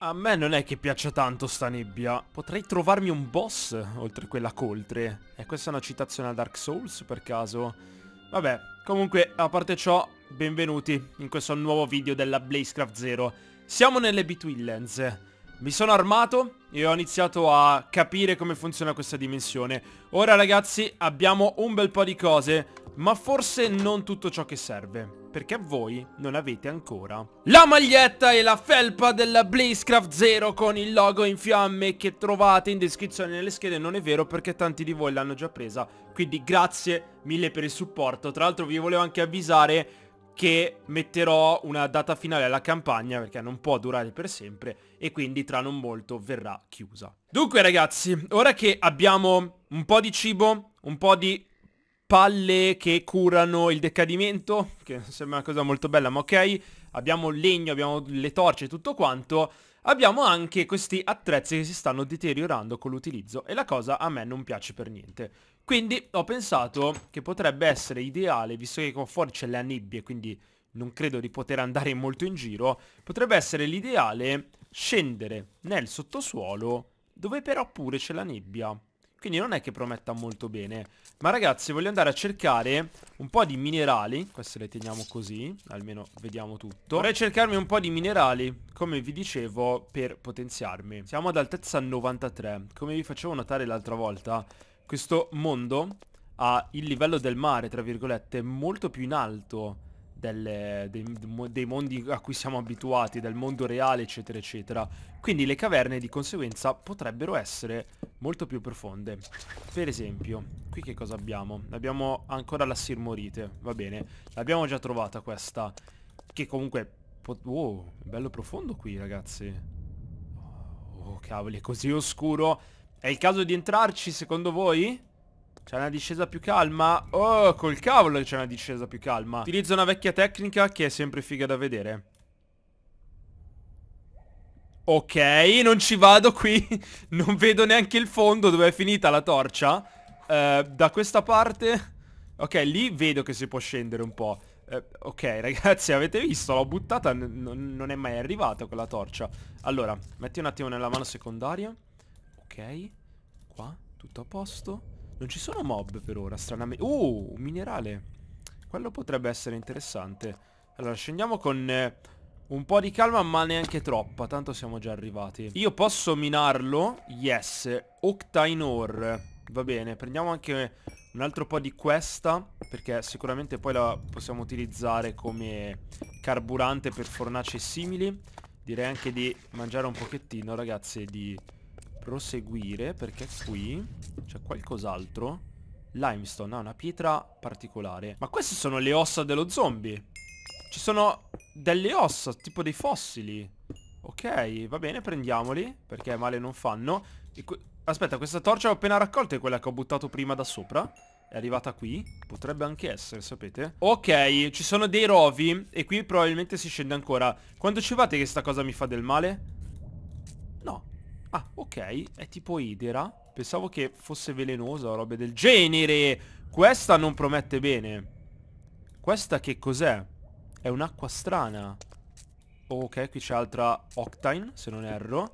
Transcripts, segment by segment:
A me non è che piaccia tanto sta nebbia. Potrei trovarmi un boss oltre quella coltre. E questa è una citazione a Dark Souls per caso? Vabbè, comunque a parte ciò, benvenuti in questo nuovo video della Blazecraft Zero. Siamo nelle Betweenlands. Mi sono armato e ho iniziato a capire come funziona questa dimensione. Ora ragazzi abbiamo un bel po' di cose, ma forse non tutto ciò che serve perché voi non avete ancora. La maglietta e la felpa della Blazecraft Zero con il logo in fiamme che trovate in descrizione nelle schede, non è vero perché tanti di voi l'hanno già presa, quindi grazie mille per il supporto. Tra l'altro vi volevo anche avvisare che metterò una data finale alla campagna perché non può durare per sempre e quindi tra non molto verrà chiusa. Dunque ragazzi, ora che abbiamo un po' di cibo, un po' di palle che curano il decadimento, che sembra una cosa molto bella, ma ok, abbiamo il legno, abbiamo le torce e tutto quanto, abbiamo anche questi attrezzi che si stanno deteriorando con l'utilizzo e la cosa a me non piace per niente. Quindi ho pensato che potrebbe essere ideale, visto che con fuori c'è la nebbia, quindi non credo di poter andare molto in giro, potrebbe essere l'ideale scendere nel sottosuolo dove però pure c'è la nebbia. Quindi non è che prometta molto bene Ma ragazzi voglio andare a cercare un po' di minerali Queste le teniamo così Almeno vediamo tutto Vorrei cercarmi un po' di minerali Come vi dicevo per potenziarmi Siamo ad altezza 93 Come vi facevo notare l'altra volta Questo mondo ha il livello del mare, tra virgolette, molto più in alto delle, dei, dei mondi a cui siamo abituati, del mondo reale, eccetera, eccetera. Quindi le caverne di conseguenza potrebbero essere molto più profonde. Per esempio, qui che cosa abbiamo? Abbiamo ancora la sirmorite, va bene. L'abbiamo già trovata questa, che comunque... Wow, bello profondo qui ragazzi. Oh, cavoli, è così oscuro. È il caso di entrarci secondo voi? C'è una discesa più calma? Oh, col cavolo c'è una discesa più calma. Utilizzo una vecchia tecnica che è sempre figa da vedere. Ok, non ci vado qui. non vedo neanche il fondo dove è finita la torcia. Eh, da questa parte... Ok, lì vedo che si può scendere un po'. Eh, ok, ragazzi, avete visto? L'ho buttata, non è mai arrivata quella torcia. Allora, metti un attimo nella mano secondaria. Ok, qua, tutto a posto. Non ci sono mob per ora, stranamente. Uh, oh, un minerale. Quello potrebbe essere interessante. Allora, scendiamo con eh, un po' di calma, ma neanche troppa. Tanto siamo già arrivati. Io posso minarlo? Yes. Octane ore. Va bene, prendiamo anche un altro po' di questa, perché sicuramente poi la possiamo utilizzare come carburante per fornaci simili. Direi anche di mangiare un pochettino, ragazzi, di proseguire perché qui c'è qualcos'altro. Limestone ha ah, una pietra particolare. Ma queste sono le ossa dello zombie. Ci sono delle ossa, tipo dei fossili. Ok, va bene, prendiamoli, perché male non fanno. Que Aspetta, questa torcia l'ho appena raccolta è quella che ho buttato prima da sopra. È arrivata qui? Potrebbe anche essere, sapete? Ok, ci sono dei rovi e qui probabilmente si scende ancora. Quando ci fate che sta cosa mi fa del male? Ah, ok, è tipo idera. Pensavo che fosse velenosa o robe del genere. Questa non promette bene. Questa che cos'è? È un'acqua strana. Oh, ok, qui c'è altra Octine, se non erro.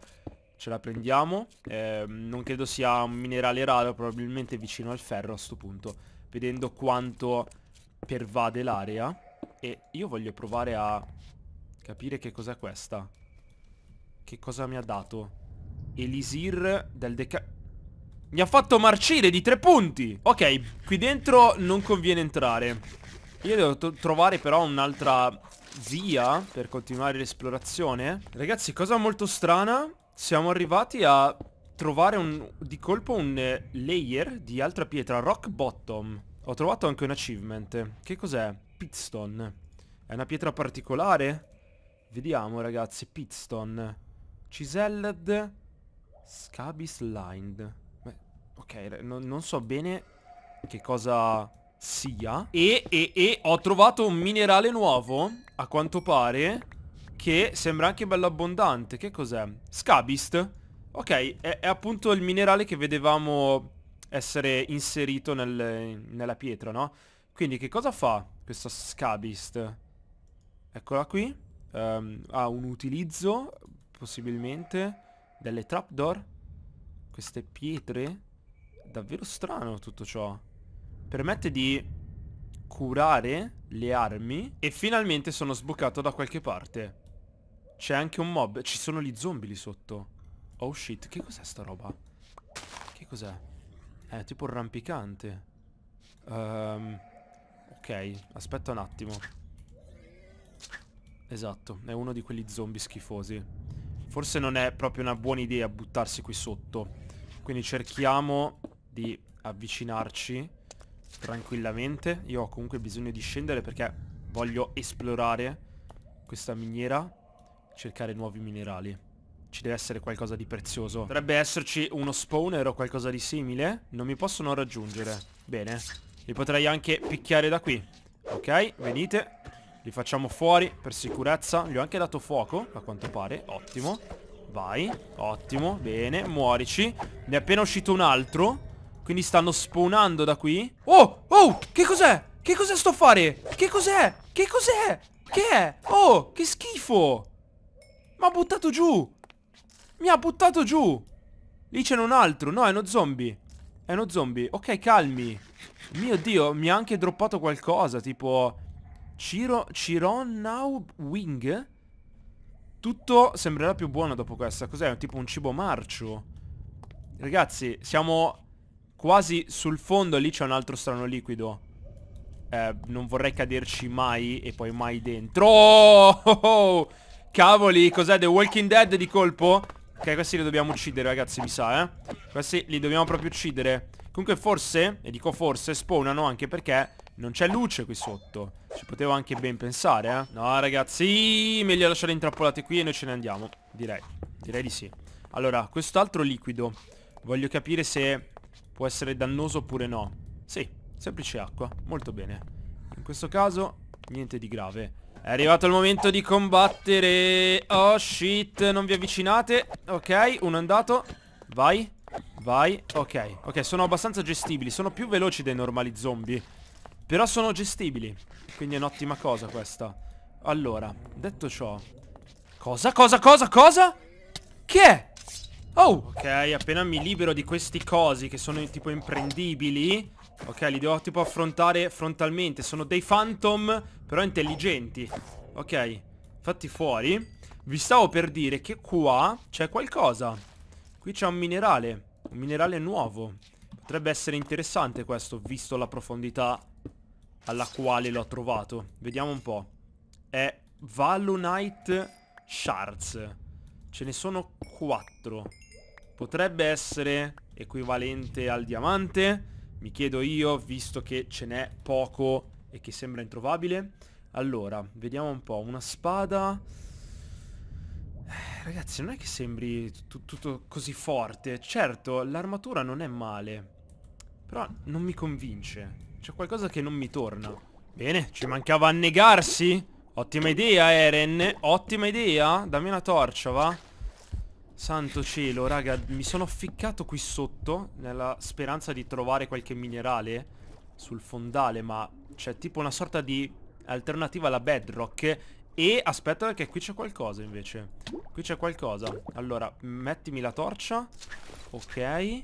Ce la prendiamo. Eh, non credo sia un minerale raro, probabilmente vicino al ferro a sto punto. Vedendo quanto pervade l'area. E io voglio provare a capire che cos'è questa. Che cosa mi ha dato. Elisir del deca... Mi ha fatto marcire di tre punti! Ok, qui dentro non conviene entrare. Io devo trovare però un'altra via per continuare l'esplorazione. Ragazzi, cosa molto strana. Siamo arrivati a trovare un, di colpo un eh, layer di altra pietra, rock bottom. Ho trovato anche un achievement. Che cos'è? Pitstone. È una pietra particolare? Vediamo ragazzi, Pitstone. Chiselled Scabis Lined. Beh, ok, no, non so bene che cosa sia. E, e, e ho trovato un minerale nuovo, a quanto pare, che sembra anche bello abbondante. Che cos'è? Scabist. Ok, è, è, appunto il minerale che vedevamo essere inserito nel, nella pietra, no? Quindi che cosa fa questa Scabist? Eccola qui. Um, ha un utilizzo, possibilmente. Delle trapdoor? Queste pietre? Davvero strano tutto ciò. Permette di curare le armi e finalmente sono sboccato da qualche parte. C'è anche un mob. Ci sono gli zombie lì sotto. Oh shit, che cos'è sta roba? Che cos'è? È tipo rampicante. Um, ok, aspetta un attimo. Esatto, è uno di quegli zombie schifosi. Forse non è proprio una buona idea buttarsi qui sotto. Quindi cerchiamo di avvicinarci tranquillamente. Io ho comunque bisogno di scendere perché voglio esplorare questa miniera, cercare nuovi minerali. Ci deve essere qualcosa di prezioso. Dovrebbe esserci uno spawner o qualcosa di simile. Non mi possono raggiungere. Bene. Li potrei anche picchiare da qui. Ok, venite. Li facciamo fuori per sicurezza. Gli ho anche dato fuoco, a quanto pare. Ottimo. Vai. Ottimo. Bene. Muorici. Ne è appena uscito un altro. Quindi stanno spawnando da qui. Oh! Oh! Che cos'è? Che cos'è sto a fare? Che cos'è? Che cos'è? Che è? Oh! Che schifo! Mi ha buttato giù! Mi ha buttato giù! Lì c'è un altro. No, è uno zombie. È uno zombie. Ok, calmi. Mio Dio, mi ha anche droppato qualcosa, tipo... Ciro, Now Wing? Tutto sembrerà più buono dopo questa. Cos'è? Tipo un cibo marcio. Ragazzi, siamo quasi sul fondo. Lì c'è un altro strano liquido. Eh, non vorrei caderci mai e poi mai dentro. Oh, oh, oh. Cavoli, cos'è? The Walking Dead di colpo? Ok, questi li dobbiamo uccidere, ragazzi, mi sa, eh. Questi li dobbiamo proprio uccidere. Comunque forse, e dico forse, spawnano anche perché non c'è luce qui sotto Ci potevo anche ben pensare eh No ragazzi Meglio lasciare intrappolate qui e noi ce ne andiamo Direi Direi di sì Allora quest'altro liquido Voglio capire se può essere dannoso oppure no Sì Semplice acqua Molto bene In questo caso Niente di grave È arrivato il momento di combattere Oh shit Non vi avvicinate Ok Uno è andato Vai Vai Ok Ok sono abbastanza gestibili Sono più veloci dei normali zombie però sono gestibili Quindi è un'ottima cosa questa Allora, detto ciò Cosa, cosa, cosa, cosa? Che è? Oh, ok, appena mi libero di questi cosi che sono tipo imprendibili Ok, li devo tipo affrontare frontalmente Sono dei phantom, però intelligenti Ok, fatti fuori Vi stavo per dire che qua c'è qualcosa Qui c'è un minerale Un minerale nuovo Potrebbe essere interessante questo, visto la profondità alla quale l'ho trovato. Vediamo un po'. È Valonite Shards. Ce ne sono quattro. Potrebbe essere equivalente al diamante. Mi chiedo io, visto che ce n'è poco e che sembra introvabile. Allora, vediamo un po'. Una spada... Eh, ragazzi, non è che sembri tutto così forte. Certo, l'armatura non è male. Però non mi convince. C'è qualcosa che non mi torna. Bene, ci mancava annegarsi. Ottima idea, Eren. Ottima idea. Dammi una torcia, va. Santo cielo, raga. Mi sono ficcato qui sotto nella speranza di trovare qualche minerale sul fondale, ma c'è tipo una sorta di alternativa alla bedrock e aspetta perché qui c'è qualcosa invece Qui c'è qualcosa Allora mettimi la torcia Ok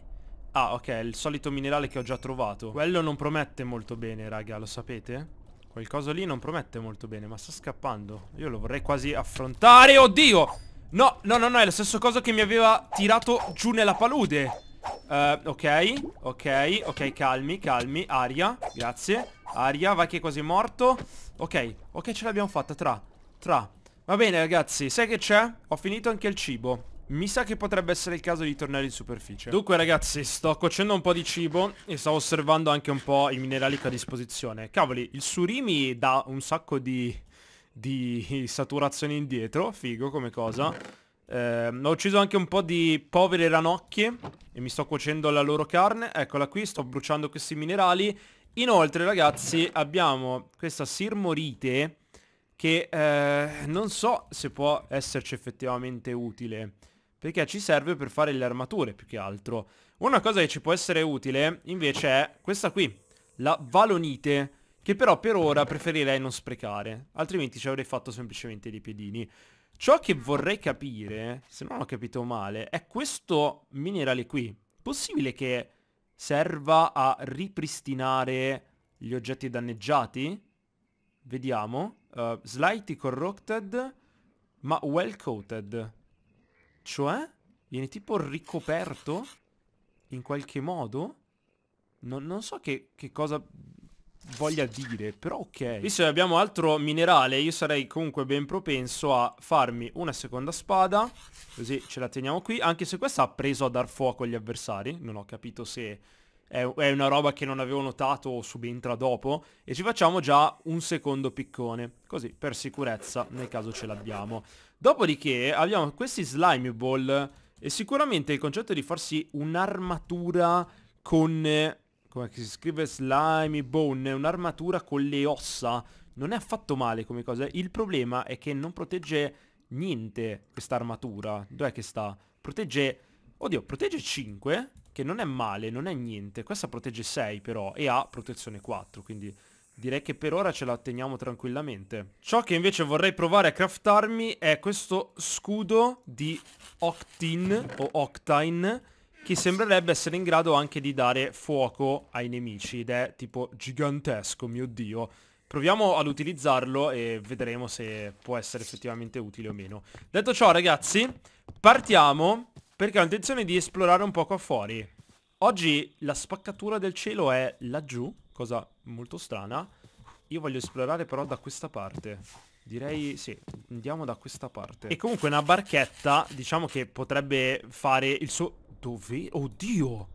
Ah, ok, il solito minerale che ho già trovato. Quello non promette molto bene, raga, lo sapete? Qualcosa lì non promette molto bene, ma sta scappando. Io lo vorrei quasi affrontare. Oddio! No, no, no, no, è la stessa cosa che mi aveva tirato giù nella palude. Uh, ok, ok, ok, calmi, calmi. Aria, grazie. Aria, vai che è quasi morto. Ok, ok, ce l'abbiamo fatta, tra, tra. Va bene, ragazzi, sai che c'è? Ho finito anche il cibo. Mi sa che potrebbe essere il caso di tornare in superficie Dunque ragazzi sto cuocendo un po' di cibo E sto osservando anche un po' i minerali che ho a disposizione Cavoli il surimi dà un sacco di, di saturazione indietro Figo come cosa eh, Ho ucciso anche un po' di povere ranocchie E mi sto cuocendo la loro carne Eccola qui sto bruciando questi minerali Inoltre ragazzi abbiamo questa sirmorite Che eh, non so se può esserci effettivamente utile perché ci serve per fare le armature più che altro. Una cosa che ci può essere utile invece è questa qui, la valonite, che però per ora preferirei non sprecare, altrimenti ci avrei fatto semplicemente dei piedini. Ciò che vorrei capire, se non ho capito male, è questo minerale qui. Possibile che serva a ripristinare gli oggetti danneggiati? Vediamo. Uh, eh, slightly corrupted, ma well coated. Cioè? Viene tipo ricoperto? In qualche modo? Non, non so che, che cosa voglia dire, però ok. Visto che abbiamo altro minerale, io sarei comunque ben propenso a farmi una seconda spada, così ce la teniamo qui, anche se questa ha preso a dar fuoco agli avversari, non ho capito se è, è una roba che non avevo notato o subentra dopo, e ci facciamo già un secondo piccone, così per sicurezza nel caso ce l'abbiamo. Dopodiché abbiamo questi slime ball e sicuramente il concetto di farsi un'armatura con... Come si scrive slime bone? Un'armatura con le ossa. Non è affatto male come cosa. Il problema è che non protegge niente questa armatura. Dov'è che sta? Protegge... Oddio, protegge 5, che non è male, non è niente. Questa protegge 6 però e ha protezione 4, quindi Direi che per ora ce la teniamo tranquillamente. Ciò che invece vorrei provare a craftarmi è questo scudo di Octin o Octine che sembrerebbe essere in grado anche di dare fuoco ai nemici ed è tipo gigantesco, mio dio. Proviamo ad utilizzarlo e vedremo se può essere effettivamente utile o meno. Detto ciò ragazzi, partiamo perché ho intenzione di esplorare un po' qua fuori. Oggi la spaccatura del cielo è laggiù cosa molto strana. Io voglio esplorare però da questa parte. Direi sì, andiamo da questa parte. E comunque una barchetta, diciamo che potrebbe fare il suo... Dove? Oddio!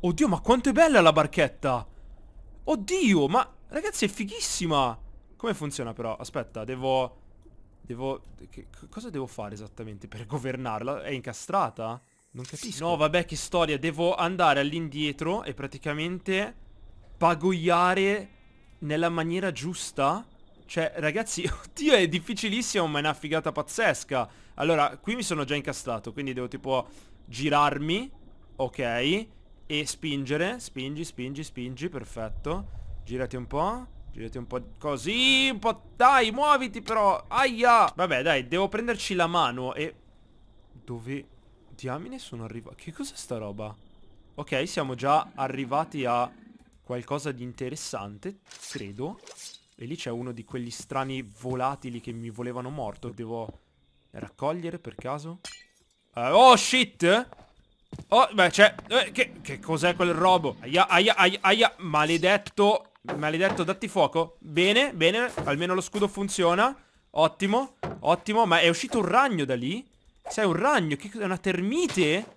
Oddio, ma quanto è bella la barchetta! Oddio, ma... Ragazzi, è fighissima! Come funziona però? Aspetta, devo... Devo... Che... cosa devo fare esattamente per governarla? È incastrata? Non capisco. No, vabbè, che storia. Devo andare all'indietro e praticamente pagoiare nella maniera giusta? Cioè, ragazzi, oddio, è difficilissimo, ma è una figata pazzesca. Allora, qui mi sono già incastrato, quindi devo tipo girarmi, ok, e spingere. Spingi, spingi, spingi, perfetto. Girati un po'. Girati un po' così, un po'... Dai, muoviti però! Aia! Vabbè, dai, devo prenderci la mano e... Dove diamine sono arrivato? Che cos'è sta roba? Ok, siamo già arrivati a qualcosa di interessante, credo. E lì c'è uno di quegli strani volatili che mi volevano morto. Devo raccogliere per caso? Uh, oh shit! Oh, beh, c'è... Eh, che, che cos'è quel robo? Aia, aia, aia, aia, maledetto... Maledetto, datti fuoco. Bene, bene, almeno lo scudo funziona. Ottimo, ottimo. Ma è uscito un ragno da lì? Sei un ragno? Che cos'è? Una termite?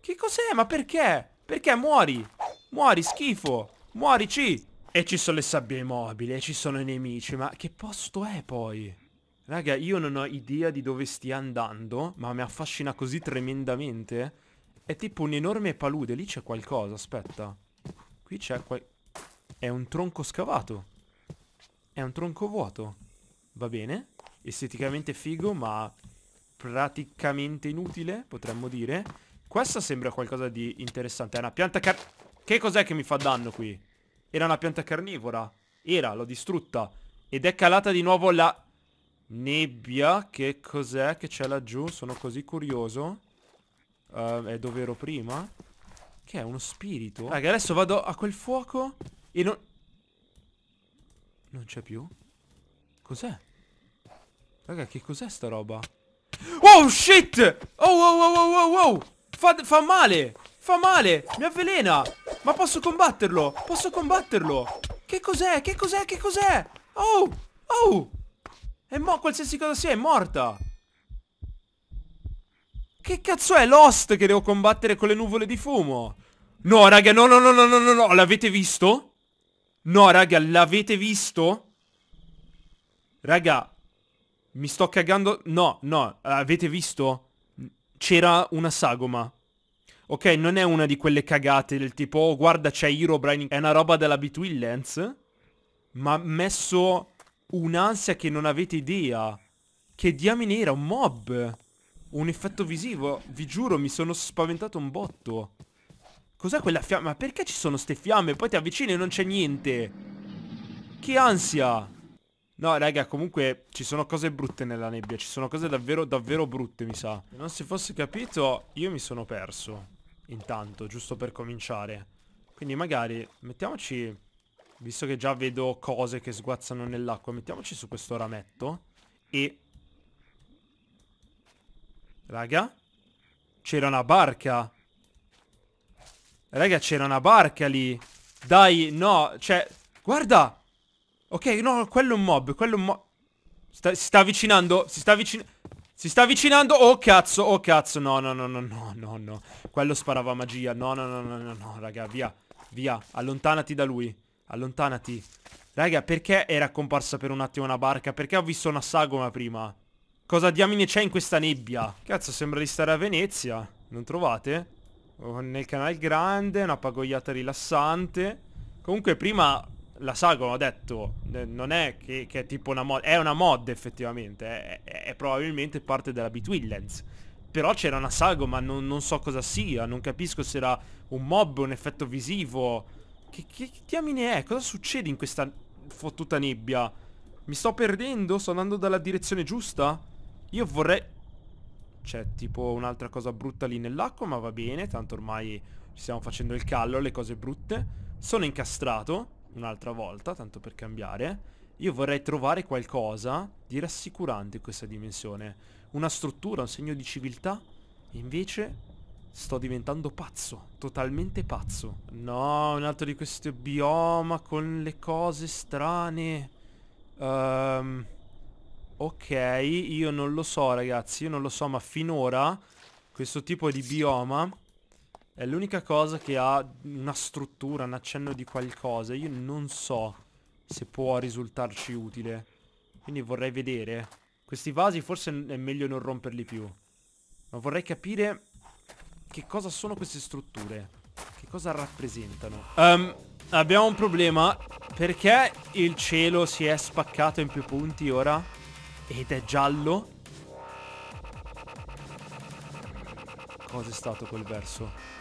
Che cos'è? Ma perché? Perché muori? Muori, schifo. Muorici! E ci sono le sabbie mobili, e ci sono i nemici, ma che posto è poi? Raga, io non ho idea di dove stia andando, ma mi affascina così tremendamente. È tipo un'enorme palude, lì c'è qualcosa, aspetta. Qui c'è qual... È un tronco scavato. È un tronco vuoto. Va bene. Esteticamente figo, ma praticamente inutile, potremmo dire. Questa sembra qualcosa di interessante. È una pianta car... Che cos'è che mi fa danno qui? Era una pianta carnivora. Era, l'ho distrutta. Ed è calata di nuovo la nebbia. Che cos'è che c'è laggiù? Sono così curioso. Uh, è dovero prima. Che è uno spirito? Raga, adesso vado a quel fuoco e non... Non c'è più? Cos'è? Raga, che cos'è sta roba? Oh, shit! Oh, oh, oh, oh, oh, oh! Fa, fa male! Fa male! Mi avvelena! Ma posso combatterlo! Posso combatterlo! Che cos'è? Che cos'è? Che cos'è? Oh! Oh! E mo qualsiasi cosa sia è morta! Che cazzo è Lost che devo combattere con le nuvole di fumo? No, raga, no, no, no, no, no, no, no, l'avete visto? No, raga, l'avete visto? Raga, mi sto cagando... No, no, avete visto? C'era una sagoma ok, non è una di quelle cagate del tipo, oh, guarda c'è Herobrine, è una roba della Between Lens. ma messo un'ansia che non avete idea. Che diamine era, un mob! Un effetto visivo, vi giuro, mi sono spaventato un botto. Cos'è quella fiamma? Ma perché ci sono ste fiamme? Poi ti avvicini e non c'è niente. Che ansia! No, raga, comunque ci sono cose brutte nella nebbia. Ci sono cose davvero, davvero brutte, mi sa. non si fosse capito, io mi sono perso intanto, giusto per cominciare. Quindi magari mettiamoci, visto che già vedo cose che sguazzano nell'acqua, mettiamoci su questo rametto e... Raga? C'era una barca! Raga, c'era una barca lì! Dai, no, cioè... Guarda! Ok, no, quello è un mob, quello è un mob... si sta avvicinando, si sta avvicinando... Si sta avvicinando. Oh cazzo, oh cazzo. No, no, no, no, no, no, no. Quello sparava magia. No, no, no, no, no, no, raga, via. Via, allontanati da lui. Allontanati. Raga, perché era comparsa per un attimo una barca? Perché ho visto una sagoma prima? Cosa diamine c'è in questa nebbia? Cazzo, sembra di stare a Venezia. Non trovate? Oh, nel canal grande, una pagoiata rilassante. Comunque prima la Sargon ho detto, non è che, che, è tipo una mod, è una mod effettivamente, è, è, probabilmente parte della Betweenlands. Però c'era una Sargon ma non, non, so cosa sia, non capisco se era un mob, un effetto visivo. Che, che, che diamine è? Cosa succede in questa fottuta nebbia? Mi sto perdendo? Sto andando dalla direzione giusta? Io vorrei... C'è tipo un'altra cosa brutta lì nell'acqua, ma va bene, tanto ormai ci stiamo facendo il callo, le cose brutte. Sono incastrato un'altra volta, tanto per cambiare, io vorrei trovare qualcosa di rassicurante in questa dimensione. Una struttura, un segno di civiltà. Invece sto diventando pazzo, totalmente pazzo. No, un altro di questi bioma con le cose strane. Um, ok, io non lo so ragazzi, io non lo so, ma finora questo tipo di bioma è l'unica cosa che ha una struttura, un accenno di qualcosa. Io non so se può risultarci utile. Quindi vorrei vedere. Questi vasi forse è meglio non romperli più. Ma vorrei capire che cosa sono queste strutture. Che cosa rappresentano. Um, abbiamo un problema. Perché il cielo si è spaccato in più punti ora? Ed è giallo? Cos'è stato quel verso?